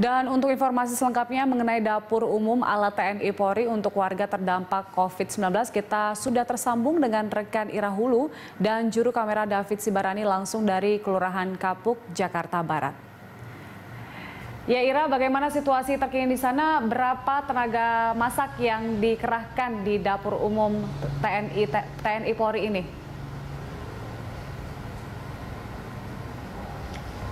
Dan untuk informasi selengkapnya mengenai dapur umum ala TNI Polri untuk warga terdampak COVID-19, kita sudah tersambung dengan rekan Ira Hulu dan juru kamera David Sibarani langsung dari Kelurahan Kapuk, Jakarta Barat. Ya Ira, bagaimana situasi terkini di sana? Berapa tenaga masak yang dikerahkan di dapur umum TNI, TNI Polri ini?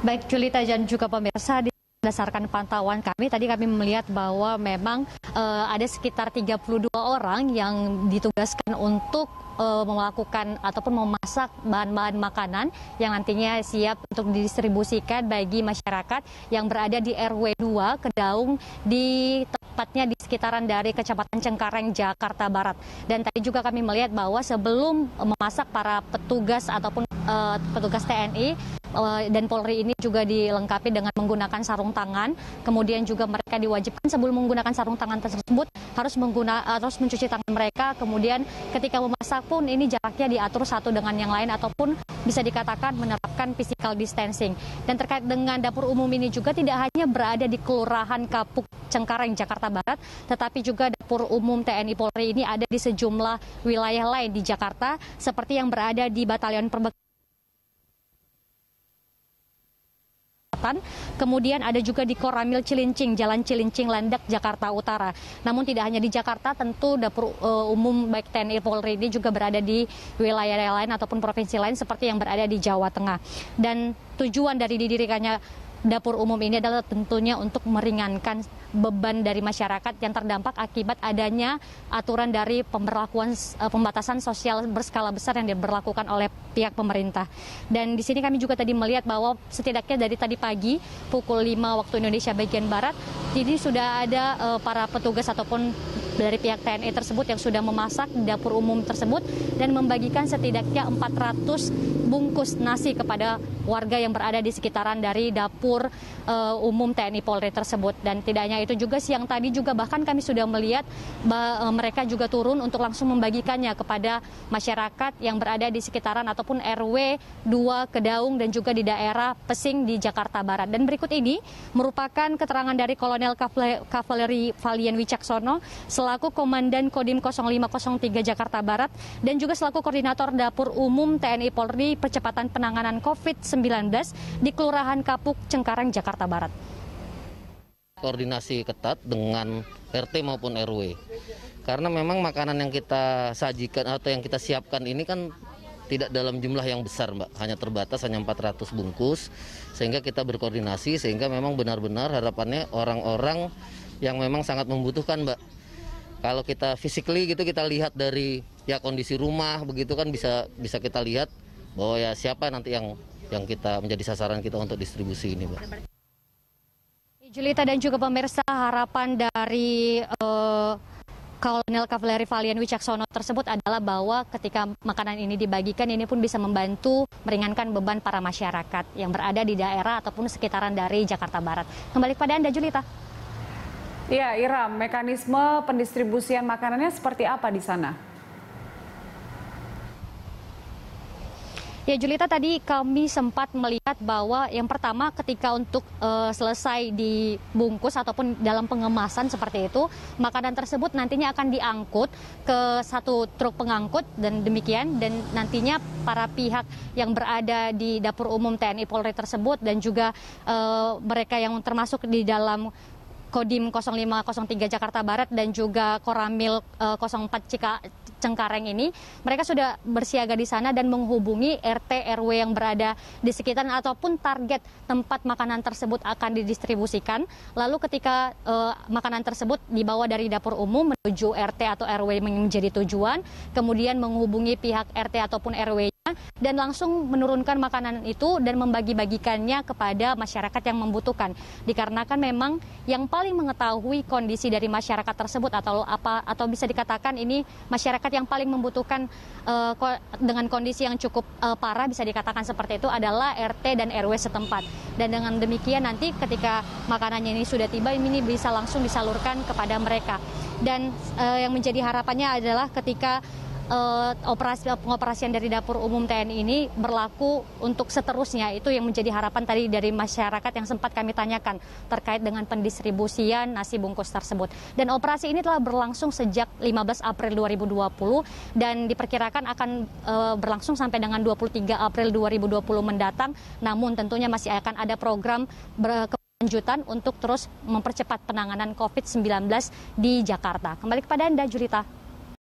Baik Julita dan juga pemirsa di Berdasarkan pantauan kami, tadi kami melihat bahwa memang e, ada sekitar 32 orang yang ditugaskan untuk e, melakukan ataupun memasak bahan-bahan makanan yang nantinya siap untuk didistribusikan bagi masyarakat yang berada di RW 2 Kedaung di tepatnya di sekitaran dari Kecamatan Cengkareng, Jakarta Barat. Dan tadi juga kami melihat bahwa sebelum memasak para petugas ataupun e, petugas TNI Eh, dan Polri ini juga dilengkapi dengan menggunakan sarung tangan. Kemudian juga mereka diwajibkan sebelum menggunakan sarung tangan tersebut harus mengguna harus eh, mencuci tangan mereka. Kemudian ketika memasak pun ini jaraknya diatur satu dengan yang lain ataupun bisa dikatakan menerapkan physical distancing. Dan terkait dengan dapur umum ini juga tidak hanya berada di Kelurahan Kapuk Cengkareng Jakarta Barat, tetapi juga dapur umum TNI Polri ini ada di sejumlah wilayah lain di Jakarta seperti yang berada di Batalion Perbekalan kemudian ada juga di Koramil Cilincing, Jalan Cilincing Landak, Jakarta Utara. Namun tidak hanya di Jakarta, tentu dapur uh, umum baik TNI Polri ini juga berada di wilayah lain ataupun provinsi lain seperti yang berada di Jawa Tengah. Dan tujuan dari didirikannya dapur umum ini adalah tentunya untuk meringankan beban dari masyarakat yang terdampak akibat adanya aturan dari pemberlakuan eh, pembatasan sosial berskala besar yang diberlakukan oleh pihak pemerintah. Dan di sini kami juga tadi melihat bahwa setidaknya dari tadi pagi pukul 5 waktu Indonesia bagian barat jadi sudah ada eh, para petugas ataupun dari pihak TNI e tersebut yang sudah memasak di dapur umum tersebut dan membagikan setidaknya 400 bungkus nasi kepada warga yang berada di sekitaran dari dapur uh, umum TNI Polri tersebut. Dan tidaknya itu juga siang tadi juga bahkan kami sudah melihat bah, eh, uh, mereka juga turun untuk langsung membagikannya kepada masyarakat yang berada di sekitaran ataupun RW 2 Kedaung dan juga di daerah Pesing di Jakarta Barat. Dan berikut ini merupakan keterangan dari Kolonel Kavaleri Valian Wicaksono selaku Komandan Kodim 0503 Jakarta Barat dan juga selaku Koordinator Dapur Umum TNI Polri Percepatan Penanganan COVID-19 di Kelurahan Kapuk, Cengkareng, Jakarta Barat. Koordinasi ketat dengan RT maupun RW. Karena memang makanan yang kita sajikan atau yang kita siapkan ini kan tidak dalam jumlah yang besar mbak hanya terbatas hanya 400 bungkus sehingga kita berkoordinasi sehingga memang benar-benar harapannya orang-orang yang memang sangat membutuhkan mbak kalau kita physically gitu kita lihat dari ya kondisi rumah begitu kan bisa bisa kita lihat bahwa ya siapa nanti yang yang kita menjadi sasaran kita untuk distribusi ini, Mbak. Julita dan juga pemirsa harapan dari uh, Kolonel Kavaleri Valian Wicaksono tersebut adalah bahwa ketika makanan ini dibagikan ini pun bisa membantu meringankan beban para masyarakat yang berada di daerah ataupun sekitaran dari Jakarta Barat. Kembali kepada Anda Julita. Ya, Ira, mekanisme pendistribusian makanannya seperti apa di sana? Ya Julita tadi kami sempat melihat bahwa yang pertama ketika untuk uh, selesai dibungkus ataupun dalam pengemasan seperti itu, makanan tersebut nantinya akan diangkut ke satu truk pengangkut dan demikian dan nantinya para pihak yang berada di dapur umum TNI Polri tersebut dan juga uh, mereka yang termasuk di dalam Kodim 0503 Jakarta Barat dan juga Koramil uh, eh, 04 Cika, Cengkareng ini, mereka sudah bersiaga di sana dan menghubungi RT RW yang berada di sekitar ataupun target tempat makanan tersebut akan didistribusikan. Lalu ketika uh, makanan tersebut dibawa dari dapur umum menuju RT atau RW menjadi tujuan, kemudian menghubungi pihak RT ataupun RW dan langsung menurunkan makanan itu dan membagi-bagikannya kepada masyarakat yang membutuhkan. Dikarenakan memang yang paling mengetahui kondisi dari masyarakat tersebut atau apa atau bisa dikatakan ini masyarakat yang paling membutuhkan uh, dengan kondisi yang cukup uh, parah bisa dikatakan seperti itu adalah RT dan RW setempat. Dan dengan demikian nanti ketika makanannya ini sudah tiba ini bisa langsung disalurkan kepada mereka. Dan uh, yang menjadi harapannya adalah ketika Eh, operasi pengoperasian dari dapur umum TNI ini berlaku untuk seterusnya itu yang menjadi harapan tadi dari masyarakat yang sempat kami tanyakan terkait dengan pendistribusian nasi bungkus tersebut. Dan operasi ini telah berlangsung sejak 15 April 2020 dan diperkirakan akan eh, berlangsung sampai dengan 23 April 2020 mendatang. Namun tentunya masih akan ada program berkelanjutan untuk terus mempercepat penanganan COVID-19 di Jakarta. Kembali kepada Anda, Jurita.